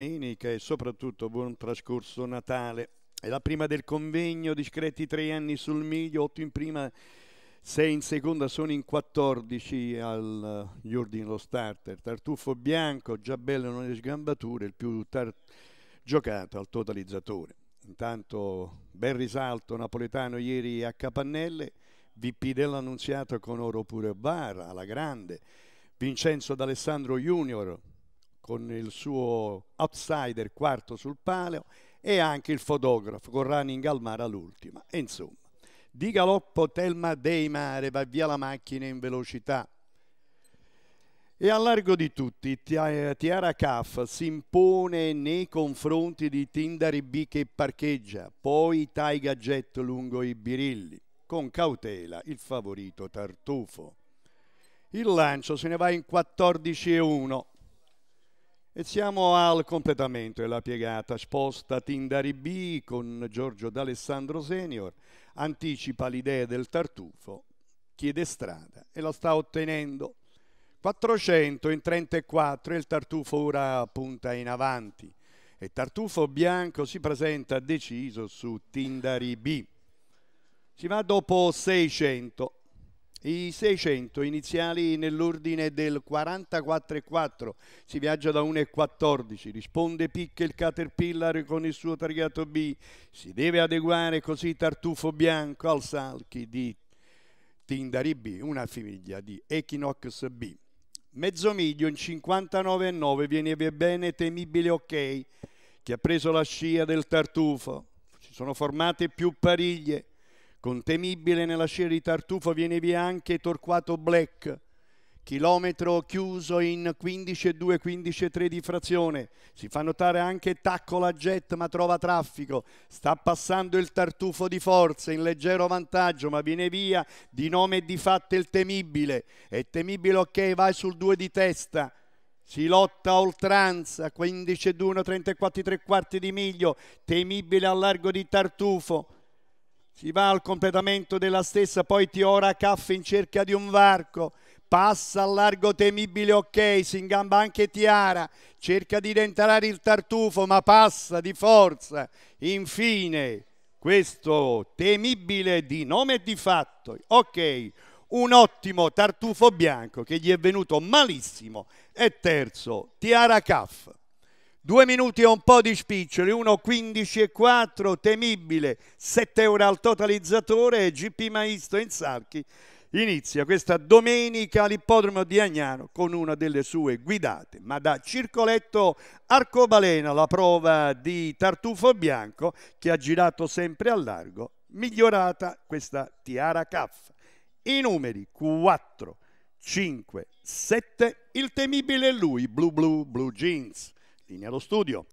domenica e soprattutto buon trascorso Natale. È la prima del convegno, discreti tre anni sul miglio, otto in prima, sei in seconda, sono in 14 agli ordini lo starter. Tartufo bianco, già bello nelle sgambature, il più tar- giocato al totalizzatore. Intanto bel risalto napoletano ieri a Capannelle, VP dell'Annunziato con oro pure Barra, alla grande. Vincenzo D'Alessandro Junior, con il suo outsider quarto sul palio e anche il fotografo con running al mare all'ultima. E insomma, di galoppo Telma Dei Mare va via la macchina in velocità. E a largo di tutti, Tiara Caff si impone nei confronti di Tindari B che parcheggia, poi Taiga Jet lungo i birilli. Con cautela il favorito Tartufo. Il lancio se ne va in 14 e 1. E siamo al completamento della piegata. Spostati in Daribì con Giorgio D'Alessandro Senior, anticipa l'idea del tartufo, chiede strada e la sta ottenendo. 400 in 34 e il tartufo ora punta in avanti. E Tartufo Bianco si presenta deciso su Tindari B. Si va dopo 600 i 600 iniziali nell'ordine del 44,4, si viaggia da 1,14, risponde Picche il Caterpillar con il suo targato B, si deve adeguare così Tartufo Bianco al Salchi di Tindari B, una famiglia di Equinox B. Mezzo miglio in 59,9 viene bene temibile ok, che ha preso la scia del Tartufo. Si sono formate più pariglie, con temibile nella scia di Tartufo viene via anche Torquato Black, chilometro chiuso in 15,2, 15,3 di frazione. Si fa notare anche tacco la Jet ma trova traffico. Sta passando il tartufo di forza in leggero vantaggio ma viene via di nome e di fatto il temibile. È temibile ok, vai sul 2 di testa. Si lotta a oltranza, 1 34 3 quarti di miglio, temibile al largo di Tartufo si va al completamento della stessa, poi Tiora Caff in cerca di un varco. Passa al largo temibile ok, si ingamba anche Tiara, cerca di rientrare il tartufo ma passa di forza. Infine questo temibile di nome e di fatto, ok, un ottimo tartufo bianco che gli è venuto malissimo. E terzo, Tiara Caff. Due minuti e un po' di spiccioli, 1.15 e 4, temibile, 7 euro al totalizzatore, GP Maestro in Salchi Inizia questa domenica all'ippodromo di Agnano con una delle sue guidate, ma da Circoletto Arcobaleno la prova di Tartufo Bianco che ha girato sempre a largo, migliorata questa Tiara Caff. I numeri 4, 5, 7, il temibile è lui, blu blu, blu jeans linea allo studio.